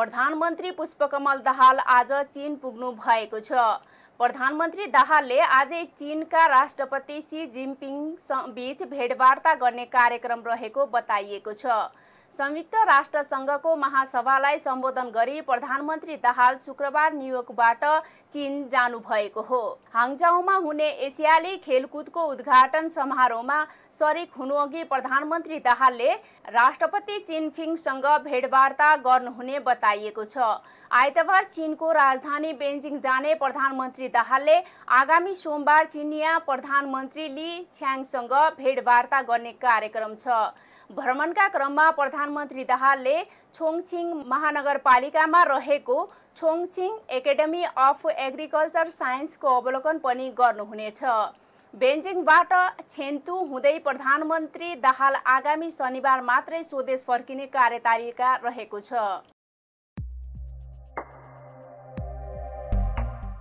प्रधानमन्त्री पुष्पकमल दाहाल आज चीन पुग्नु भएको छ प्रधानमन्त्री दाहालले आजै चीनका राष्ट्रपति सी जिनपिङ बीच भेटवार्ता गर्ने कार्यक्रम रहेको बताइएको छ संयुक्त राष्ट्र संघको महासभालाई सम्बोधन गरी प्रधानमन्त्री दाहाल शुक्रबार न्युयोर्कबाट चीन जानुभएको हो हाङजाउमा हुने एसियाली खेलकुदको उद्घाटन समारोहमा सरिक हुनुअघि प्रधानमन्त्री दाहालले राष्ट्रपति चिनफिङसँग भेटवार्ता गर्नुहुने बताइएको छ आइतबार चिनको राजधानी बेजिङ जाने प्रधानमन्त्री दाहालले आगामी सोमबार चिनिया प्रधानमन्त्री ली छ्याङसँग भेटवार्ता गर्ने कार्यक्रम छ भ्रमणका क्रममा प्रधान प्रधानमन्त्री दाहालले छोङछिङ महानगरपालिकामा रहेको छोङछिङ एकाडेमी अफ एग्रिकल्चर साइन्सको अवलोकन पनि गर्नुहुनेछ बेन्जिङबाट छेन्तु हुँदै प्रधानमन्त्री दाहाल आगामी शनिबार मात्रै स्वदेश फर्किने कार्यतालिका रहेको छ